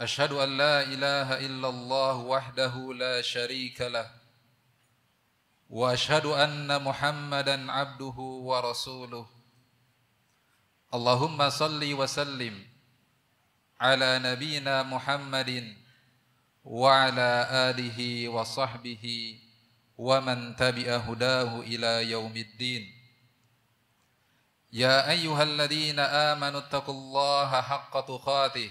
أشهد أن لا إله إلا الله وحده لا شريك له وأشهد أن محمدا عبده ورسوله اللهم صل وسلم على نبينا محمد وعلى آله وصحبه ومن تبع هداه إلى يوم الدين يا أيها الذين آمنوا اتقوا الله حق تقاته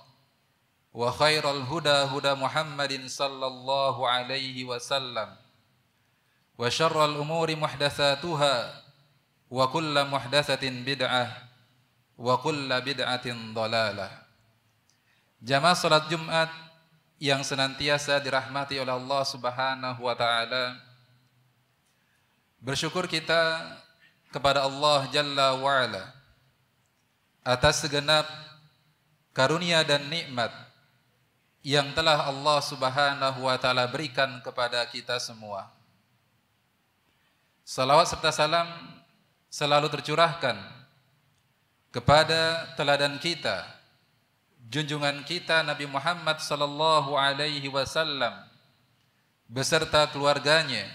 وخير الهدى هدى محمد صلى الله عليه وسلم وشر الأمور محدثاتها وكل محدثة بدعة وكل بدعة ضلالة جماعة salat Jumat yang senantiasa dirahmati oleh Allah Subhanahu wa taala. Bersyukur kita kepada Allah Jalla wa ala atas segenap karunia dan nikmat yang telah Allah Subhanahu wa taala berikan kepada kita semua. Salawat serta salam selalu tercurahkan kepada teladan kita, junjungan kita Nabi Muhammad sallallahu alaihi wasallam beserta keluarganya,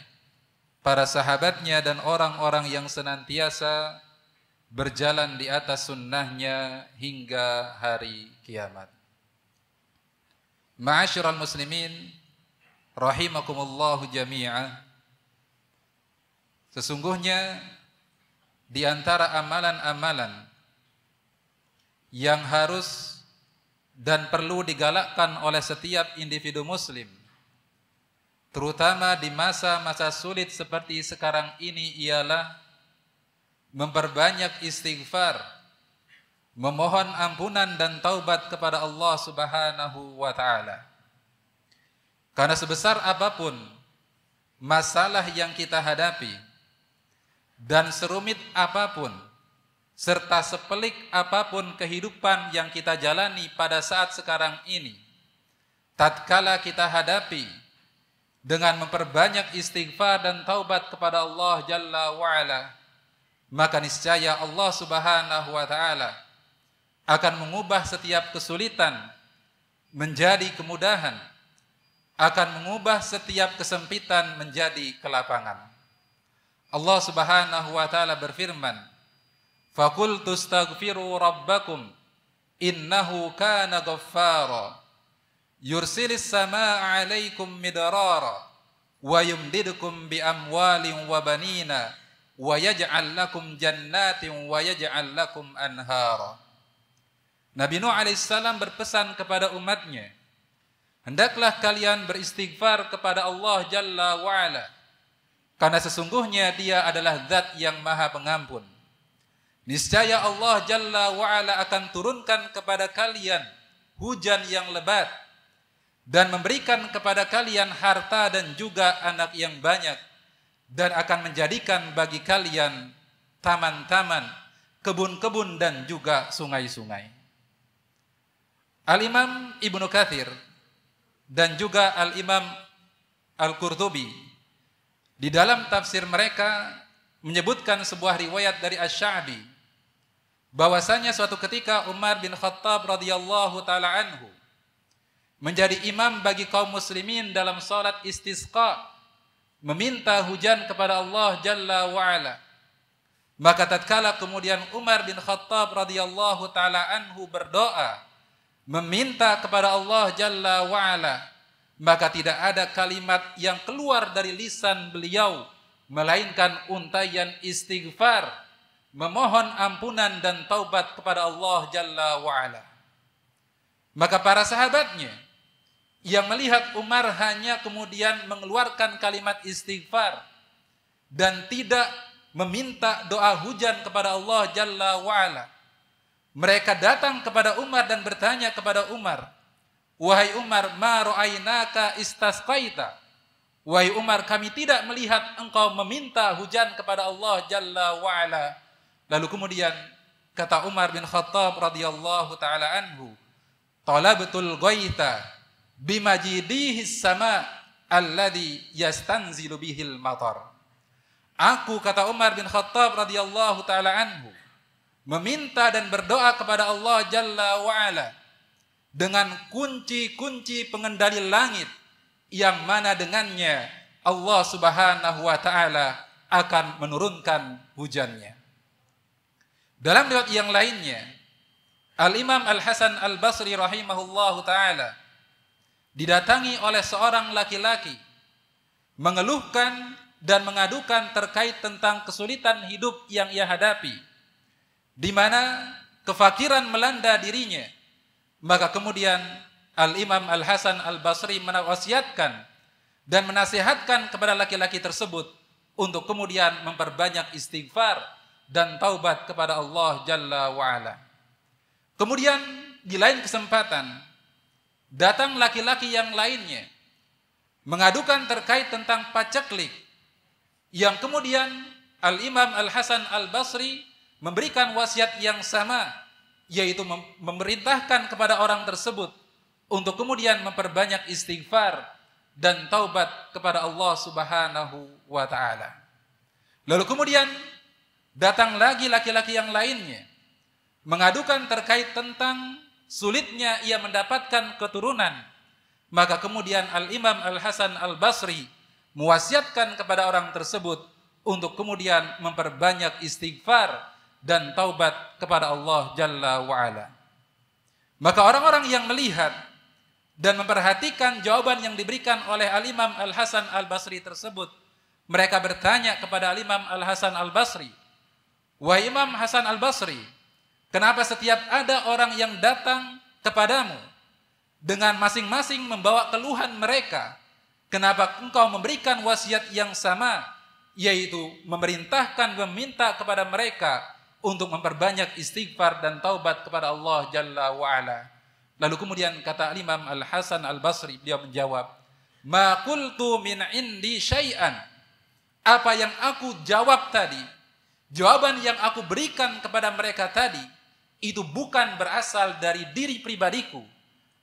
para sahabatnya dan orang-orang yang senantiasa berjalan di atas sunnahnya hingga hari kiamat. Ma'asyiral muslimin rahimakumullahu jami'a. Sesungguhnya di antara amalan-amalan yang harus dan perlu digalakkan oleh setiap individu muslim terutama di masa-masa sulit seperti sekarang ini ialah memperbanyak istighfar memohon ampunan dan taubat kepada Allah Subhanahu wa taala. Karena sebesar apapun masalah yang kita hadapi dan serumit apapun serta sepelik apapun kehidupan yang kita jalani pada saat sekarang ini, tatkala kita hadapi dengan memperbanyak istighfar dan taubat kepada Allah Jalla wa'ala, maka niscaya Allah subhanahu wa ta'ala akan mengubah setiap kesulitan menjadi kemudahan, akan mengubah setiap kesempitan menjadi kelapangan. Allah Subhanahu wa taala berfirman, "Faqul tustaghfiru rabbakum innahu kana ghaffara yursilis Sama 'alaikum midrara wa yumdidukum bi amwalin wa banina wa yaj'al lakum jannatin wa yaj'al lakum anhara." Nabi Nuh alaihissalam berpesan kepada umatnya, Hendaklah kalian beristighfar kepada Allah Jalla wa'ala. Karena sesungguhnya dia adalah zat yang maha pengampun. Niscaya Allah Jalla wa'ala akan turunkan kepada kalian hujan yang lebat. Dan memberikan kepada kalian harta dan juga anak yang banyak. Dan akan menjadikan bagi kalian taman-taman, kebun-kebun dan juga sungai-sungai. Al-Imam Ibnu Kathir dan juga Al-Imam Al-Qurtubi di dalam tafsir mereka menyebutkan sebuah riwayat dari Asy-Sya'bi bahwasanya suatu ketika Umar bin Khattab radhiyallahu taala anhu menjadi imam bagi kaum muslimin dalam salat istisqa meminta hujan kepada Allah jalla wa ala maka tatkala kemudian Umar bin Khattab radhiyallahu taala anhu berdoa meminta kepada Allah Jalla wa'ala, maka tidak ada kalimat yang keluar dari lisan beliau, melainkan untayan istighfar, memohon ampunan dan taubat kepada Allah Jalla wa'ala. Maka para sahabatnya yang melihat Umar hanya kemudian mengeluarkan kalimat istighfar dan tidak meminta doa hujan kepada Allah Jalla wa'ala mereka datang kepada Umar dan bertanya kepada Umar, "Wahai Umar, ma ra'ainaka istasqaita?" Wahai Umar, kami tidak melihat engkau meminta hujan kepada Allah Jalla wa'ala. Lalu kemudian kata Umar bin Khattab radhiyallahu taala anhu, "Talabtul ghaita bimajidihi sama alladhi yastanzilu bihil matar." Aku kata Umar bin Khattab radhiyallahu taala anhu, meminta dan berdoa kepada Allah Jalla wa'ala dengan kunci-kunci pengendali langit yang mana dengannya Allah Subhanahu wa taala akan menurunkan hujannya. Dalam riwayat yang lainnya, Al-Imam Al-Hasan Al-Basri rahimahullahu taala didatangi oleh seorang laki-laki mengeluhkan dan mengadukan terkait tentang kesulitan hidup yang ia hadapi di mana kefakiran melanda dirinya. Maka kemudian Al-Imam Al-Hasan Al-Basri menawasiatkan dan menasihatkan kepada laki-laki tersebut untuk kemudian memperbanyak istighfar dan taubat kepada Allah Jalla wa'ala. Kemudian di lain kesempatan datang laki-laki yang lainnya mengadukan terkait tentang paceklik yang kemudian Al-Imam Al-Hasan Al-Basri memberikan wasiat yang sama yaitu memerintahkan kepada orang tersebut untuk kemudian memperbanyak istighfar dan taubat kepada Allah Subhanahu wa taala. Lalu kemudian datang lagi laki-laki yang lainnya mengadukan terkait tentang sulitnya ia mendapatkan keturunan. Maka kemudian Al-Imam Al-Hasan Al-Basri mewasiatkan kepada orang tersebut untuk kemudian memperbanyak istighfar dan taubat kepada Allah Jalla wa'ala. Maka orang-orang yang melihat dan memperhatikan jawaban yang diberikan oleh Al-Imam Al-Hasan Al-Basri tersebut, mereka bertanya kepada Al-Imam Al-Hasan Al-Basri, Wahai Imam Hasan Al-Basri, kenapa setiap ada orang yang datang kepadamu dengan masing-masing membawa keluhan mereka, kenapa engkau memberikan wasiat yang sama, yaitu memerintahkan meminta kepada mereka untuk memperbanyak istighfar dan taubat kepada Allah Jalla wa'ala. Lalu kemudian kata Imam Al-Hasan Al-Basri, dia menjawab, Ma qultu min indi syai'an. Apa yang aku jawab tadi, jawaban yang aku berikan kepada mereka tadi, itu bukan berasal dari diri pribadiku.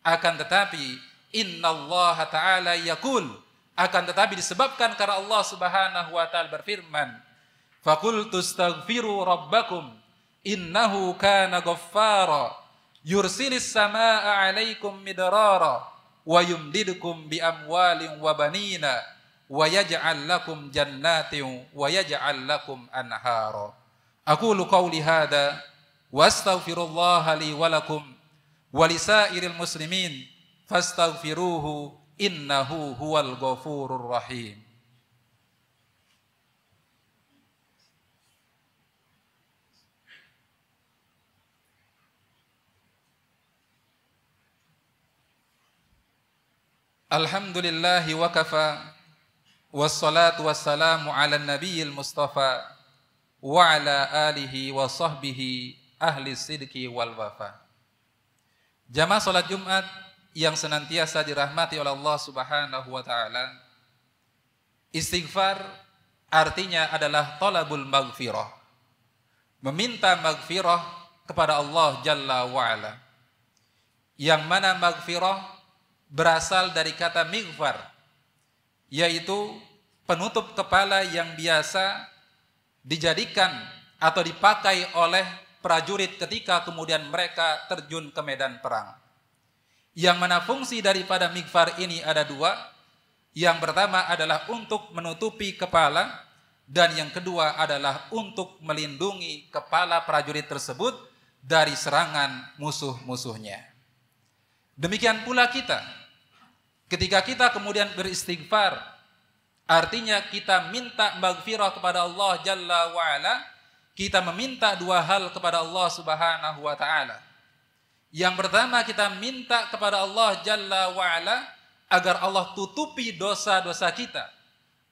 Akan tetapi, Inna Allah Ta'ala yakul. Akan tetapi disebabkan karena Allah Subhanahu wa taala berfirman, فقلت استغفروا ربكم إنه كان غفارا يرسل السماء عليكم مدرارا ويمددكم بأموال وبنين ويجعل لكم جنات ويجعل لكم أنهارا أقول قولي هذا وأستغفر الله لي ولكم ولسائر المسلمين فاستغفروه إنه هو الغفور الرحيم Alhamdulillahi wa kafa wassalatu wassalamu ala nabiyil mustafa wa ala alihi wa sahbihi ahli sidki wal wafa. Jamaah salat Jumat yang senantiasa dirahmati oleh Allah Subhanahu wa taala. Istighfar artinya adalah talabul maghfirah. Meminta maghfirah kepada Allah Jalla Waala, Yang mana maghfirah berasal dari kata mighfar yaitu penutup kepala yang biasa dijadikan atau dipakai oleh prajurit ketika kemudian mereka terjun ke medan perang. Yang mana fungsi daripada migfar ini ada dua. Yang pertama adalah untuk menutupi kepala dan yang kedua adalah untuk melindungi kepala prajurit tersebut dari serangan musuh-musuhnya. Demikian pula kita Ketika kita kemudian beristighfar, artinya kita minta maghfirah kepada Allah Jalla wa'ala, kita meminta dua hal kepada Allah Subhanahu wa taala. Yang pertama kita minta kepada Allah Jalla wa'ala agar Allah tutupi dosa-dosa kita.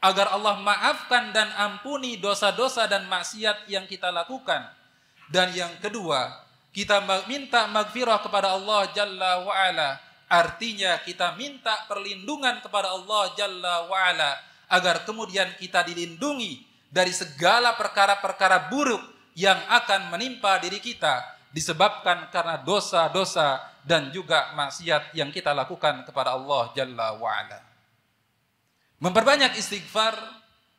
Agar Allah maafkan dan ampuni dosa-dosa dan maksiat yang kita lakukan. Dan yang kedua, kita minta maghfirah kepada Allah Jalla wa'ala Artinya kita minta perlindungan kepada Allah Jalla wa'ala agar kemudian kita dilindungi dari segala perkara-perkara buruk yang akan menimpa diri kita disebabkan karena dosa-dosa dan juga maksiat yang kita lakukan kepada Allah Jalla wa'ala. Memperbanyak istighfar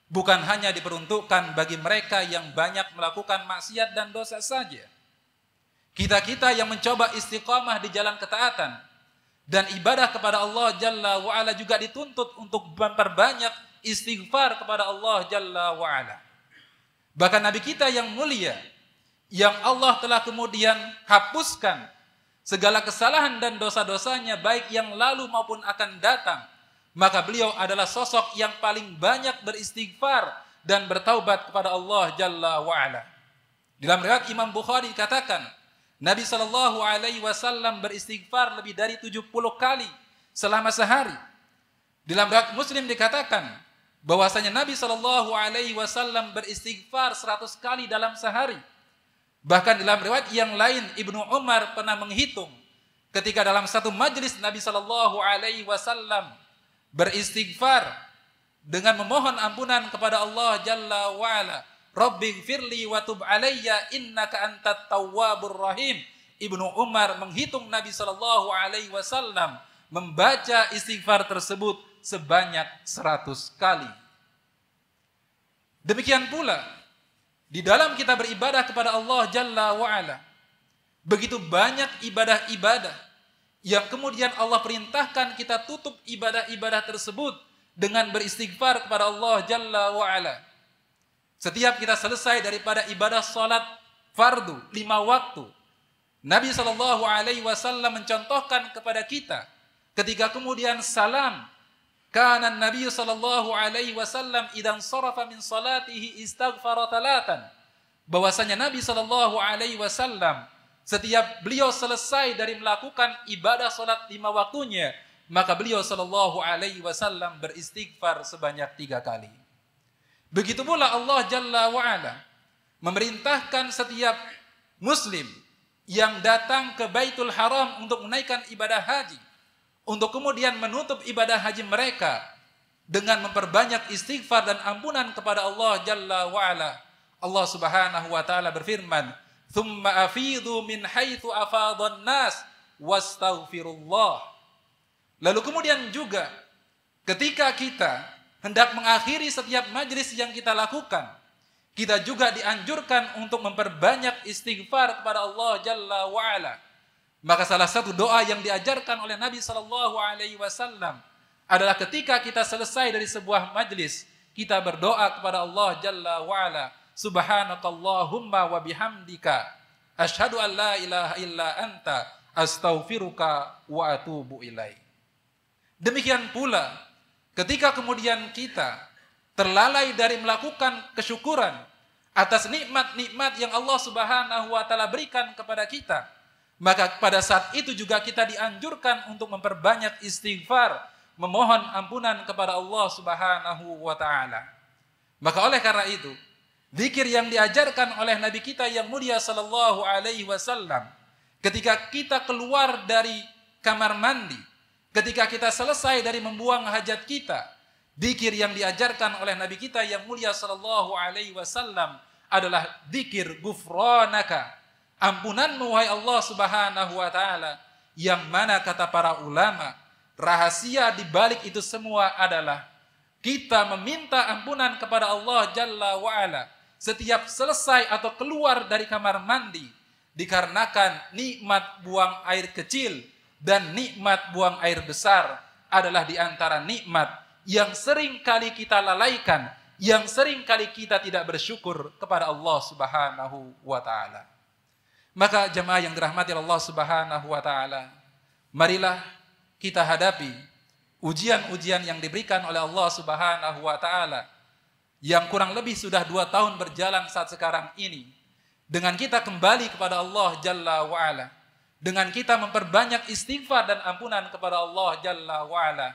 bukan hanya diperuntukkan bagi mereka yang banyak melakukan maksiat dan dosa saja. Kita-kita yang mencoba istiqamah di jalan ketaatan, dan ibadah kepada Allah Jalla wa'ala juga dituntut untuk memperbanyak istighfar kepada Allah Jalla wa'ala. Bahkan Nabi kita yang mulia, yang Allah telah kemudian hapuskan segala kesalahan dan dosa-dosanya baik yang lalu maupun akan datang. Maka beliau adalah sosok yang paling banyak beristighfar dan bertaubat kepada Allah Jalla wa'ala. Dalam riwayat Imam Bukhari dikatakan, Nabi Shallallahu Alaihi Wasallam beristighfar lebih dari 70 kali selama sehari. Dalam riwayat Muslim dikatakan bahwasanya Nabi Shallallahu Alaihi Wasallam beristighfar 100 kali dalam sehari. Bahkan dalam riwayat yang lain Ibnu Umar pernah menghitung ketika dalam satu majelis Nabi Shallallahu Alaihi Wasallam beristighfar dengan memohon ampunan kepada Allah Jalla wa'ala Rabbi firli wa tub alayya innaka antat tawwabur rahim. Ibnu Umar menghitung Nabi Shallallahu Alaihi Wasallam membaca istighfar tersebut sebanyak 100 kali. Demikian pula di dalam kita beribadah kepada Allah Jalla wa ala, begitu banyak ibadah-ibadah yang kemudian Allah perintahkan kita tutup ibadah-ibadah tersebut dengan beristighfar kepada Allah Jalla wa ala. Setiap kita selesai daripada ibadah sholat fardu lima waktu, Nabi Shallallahu Alaihi Wasallam mencontohkan kepada kita ketika kemudian salam karena Nabi Shallallahu Alaihi Wasallam idan sorafa min salatihi istaghfara talatan bahwasanya Nabi Shallallahu Alaihi Wasallam setiap beliau selesai dari melakukan ibadah sholat lima waktunya maka beliau Shallallahu Alaihi Wasallam beristighfar sebanyak tiga kali. Begitu pula Allah Jalla wa'ala memerintahkan setiap muslim yang datang ke Baitul Haram untuk menaikkan ibadah haji untuk kemudian menutup ibadah haji mereka dengan memperbanyak istighfar dan ampunan kepada Allah Jalla wa'ala. Allah Subhanahu wa taala berfirman, أَفِيدُوا مِنْ حَيْثُ haitsu النَّاسِ وَاسْتَغْفِرُ اللَّهِ Lalu kemudian juga ketika kita hendak mengakhiri setiap majlis yang kita lakukan. Kita juga dianjurkan untuk memperbanyak istighfar kepada Allah Jalla wa'ala. Maka salah satu doa yang diajarkan oleh Nabi Shallallahu Alaihi Wasallam adalah ketika kita selesai dari sebuah majlis, kita berdoa kepada Allah Jalla wa'ala. Subhanakallahumma wa bihamdika. Ashadu an la ilaha illa anta. Astaghfiruka wa atubu ilaih. Demikian pula Ketika kemudian kita terlalai dari melakukan kesyukuran atas nikmat-nikmat yang Allah Subhanahu wa taala berikan kepada kita, maka pada saat itu juga kita dianjurkan untuk memperbanyak istighfar, memohon ampunan kepada Allah Subhanahu wa taala. Maka oleh karena itu, zikir yang diajarkan oleh nabi kita yang mulia sallallahu alaihi wasallam ketika kita keluar dari kamar mandi Ketika kita selesai dari membuang hajat kita, dikir yang diajarkan oleh Nabi kita yang mulia Shallallahu Alaihi Wasallam adalah dikir gufronaka, ampunanmu wahai Allah Subhanahu Wa Taala. Yang mana kata para ulama, rahasia di balik itu semua adalah kita meminta ampunan kepada Allah Jalla wa'ala setiap selesai atau keluar dari kamar mandi dikarenakan nikmat buang air kecil dan nikmat buang air besar adalah di antara nikmat yang sering kali kita lalaikan, yang sering kali kita tidak bersyukur kepada Allah Subhanahu wa taala. Maka jemaah yang dirahmati Allah Subhanahu wa taala, marilah kita hadapi ujian-ujian yang diberikan oleh Allah Subhanahu wa taala yang kurang lebih sudah dua tahun berjalan saat sekarang ini dengan kita kembali kepada Allah Jalla wa'ala dengan kita memperbanyak istighfar dan ampunan kepada Allah Jalla wa'ala.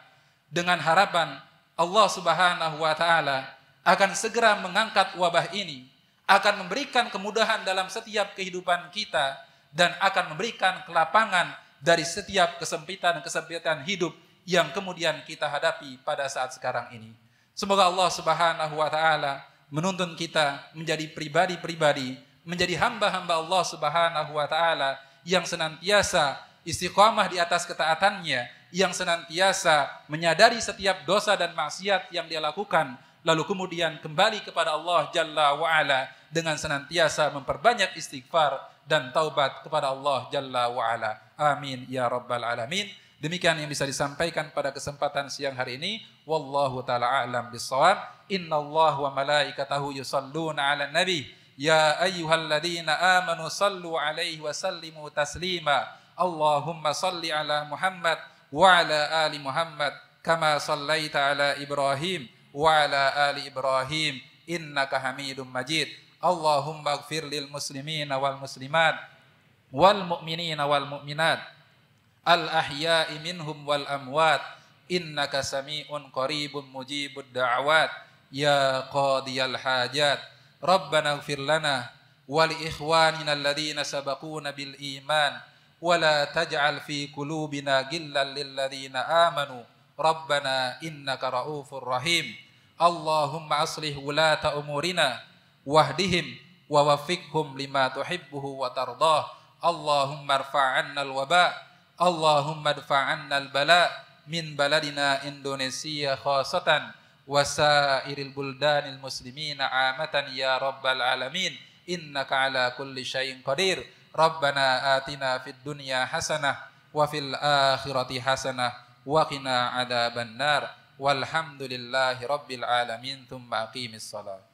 Dengan harapan Allah subhanahu wa ta'ala akan segera mengangkat wabah ini. Akan memberikan kemudahan dalam setiap kehidupan kita. Dan akan memberikan kelapangan dari setiap kesempitan-kesempitan hidup yang kemudian kita hadapi pada saat sekarang ini. Semoga Allah Subhanahu wa taala menuntun kita menjadi pribadi-pribadi, menjadi hamba-hamba Allah Subhanahu wa taala yang senantiasa istiqomah di atas ketaatannya, yang senantiasa menyadari setiap dosa dan maksiat yang dia lakukan, lalu kemudian kembali kepada Allah Jalla wa'ala dengan senantiasa memperbanyak istighfar dan taubat kepada Allah Jalla wa'ala. Amin ya rabbal alamin. Demikian yang bisa disampaikan pada kesempatan siang hari ini. Wallahu taala alam bisawab. Inna Allah wa malaikatahu yusalluna ala nabi يا أيها الذين آمنوا صلوا عليه وسلموا تسليما اللهم صل على محمد وعلى آل محمد كما صليت على إبراهيم وعلى آل إبراهيم إنك حميد مجيد اللهم اغفر للمسلمين والمسلمات والمؤمنين والمؤمنات الأحياء منهم والأموات إنك سميع قريب مجيب الدعوات يا قاضي الحاجات ربنا اغفر لنا ولإخواننا الذين سبقونا بالإيمان ولا تجعل في قلوبنا غلا للذين آمنوا ربنا إنك رؤوف رحيم اللهم أصلح ولاة أمورنا واهدهم ووفقهم لما تحبه وترضاه اللهم ارفع عنا الوباء اللهم ادفع عنا البلاء من بلدنا إندونيسيا خاصةً وسائر البلدان المسلمين عامة يا رب العالمين إنك على كل شيء قدير ربنا آتنا في الدنيا حسنة وفي الآخرة حسنة وقنا عذاب النار والحمد لله رب العالمين ثم أقيم الصلاة